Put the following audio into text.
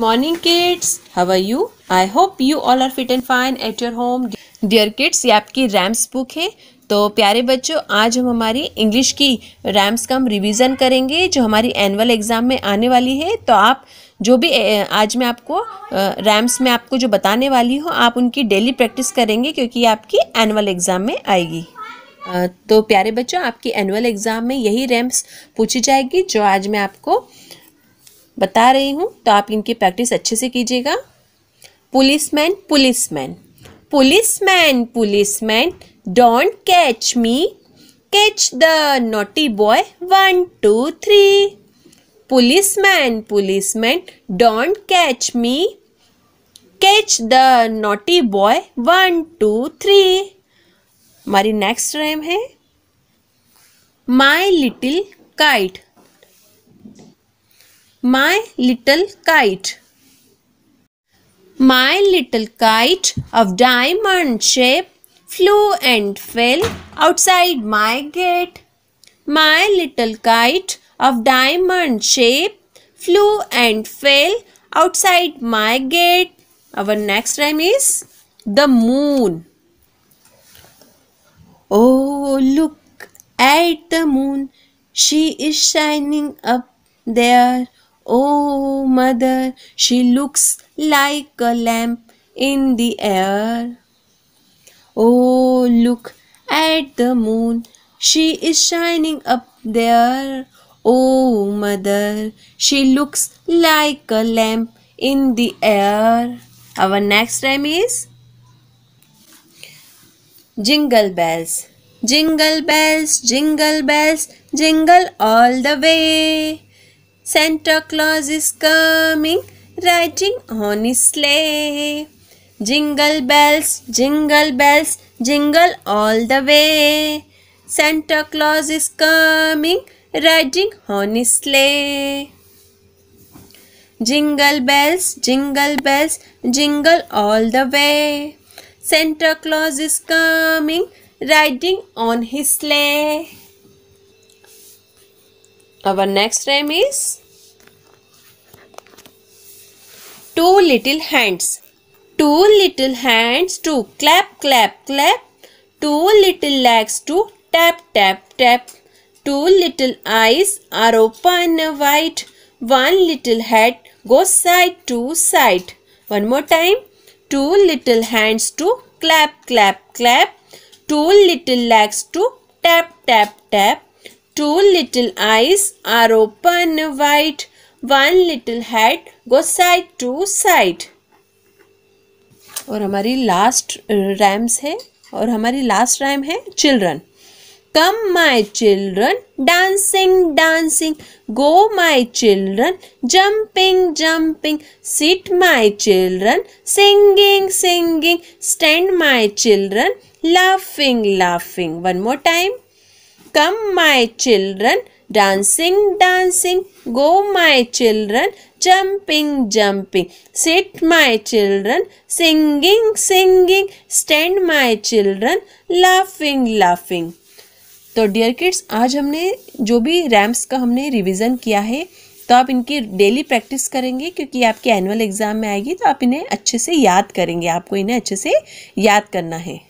Morning kids how are you I hope you all are fit and fine at your home dear kids ये आपकी rams book है तो प्यारे बच्चों आज हम हमारी इंग्लिश की रैम्स का हम रिविज़न करेंगे जो हमारी एनुअल एग्ज़ाम में आने वाली है तो आप जो भी आज मैं आपको रैम्स में आपको जो बताने वाली हूँ आप उनकी डेली प्रैक्टिस करेंगे क्योंकि ये आपकी एनुअल एग्ज़ाम में आएगी तो प्यारे बच्चों आपकी एनुअल एग्ज़ाम में यही रैम्स पूछी जाएगी जो आज मैं आपको बता रही हूँ तो आप इनकी प्रैक्टिस अच्छे से कीजिएगा policeman policeman policeman policeman don't catch me catch the naughty boy one two three policeman policeman don't catch me catch the naughty boy one two three हमारी नेक्स्ट रैम है my little kite My Little Kite. My little kite of diamond shape flew and fell outside my gate. My little kite of diamond shape flew and fell outside my gate. Our next rhyme is the moon. Oh, look at the moon. She is shining up there. Oh, mother, she looks like a lamp in the air. Oh, look at the moon, she is shining up there. Oh, mother, she looks like a lamp in the air. Our next rhyme is Jingle Bells. Jingle bells, jingle bells, jingle all the way. Santa Claus is coming, riding on his sleigh. Jingle bells, jingle bells, jingle all the way. Santa Claus is coming, riding on his sleigh. Jingle bells, jingle bells, jingle all the way. Santa Claus is coming, riding on his sleigh. Our next rhyme is Two little hands. Two little hands to clap, clap, clap. Two little legs to tap, tap, tap. Two little eyes are open wide. One little head goes side to side. One more time. Two little hands to clap, clap, clap. Two little legs to tap, tap, tap. Two little eyes are open wide. One little head goes side to side. और हमारी last rams uh, है और हमारी last rhyme है children come my children dancing dancing go my children jumping jumping sit my children singing singing stand my children laughing laughing one more time Come my children, dancing, dancing. Go my children, jumping, jumping. Sit my children, singing, singing. Stand my children, laughing, laughing. तो dear kids आज हमने जो भी ramps का हमने revision किया है तो आप इनकी डेली प्रैक्टिस करेंगे क्योंकि आपके एनुअल एग्ज़ाम में आएगी तो आप इन्हें अच्छे से याद करेंगे आपको इन्हें अच्छे से याद करना है